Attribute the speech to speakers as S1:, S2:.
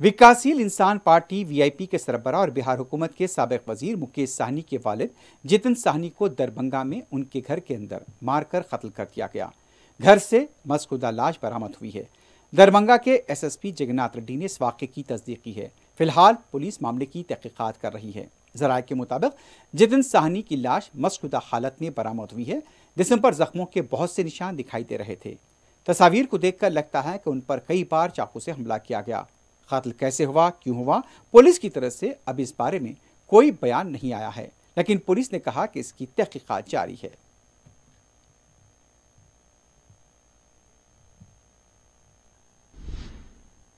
S1: विकासशील इंसान party VIP के सरबरा और बिहार हुकूमत के सबक वजीर मुकेश साहनी के वालिद जितिन साहनी को दरभंगा में उनके घर के अंदर मारकर कत्ल कर दिया गया घर से मसकुदा लाश बरामद हुई है दरभंगा के एसएसपी जगन्नाथ रेड्डी ने इस वाक्य की तस्दीक की है फिलहाल पुलिस मामले की तहकीकत कर रही है जराये के मुताबिक जितिन साहनी की लाश मसकुदा हालत में बरामद हुई है जिसम पर जख्मों के बहुत से निशान दिखाई दे रहे थे तस्वीर को देखकर लगता है कि उन पर कई बार चाकू से हमला किया गया कत्ल कैसे हुआ क्यों हुआ पुलिस की तरफ से अब इस बारे में कोई बयान नहीं आया है लेकिन पुलिस ने कहा कि इसकी तहकीकत जारी है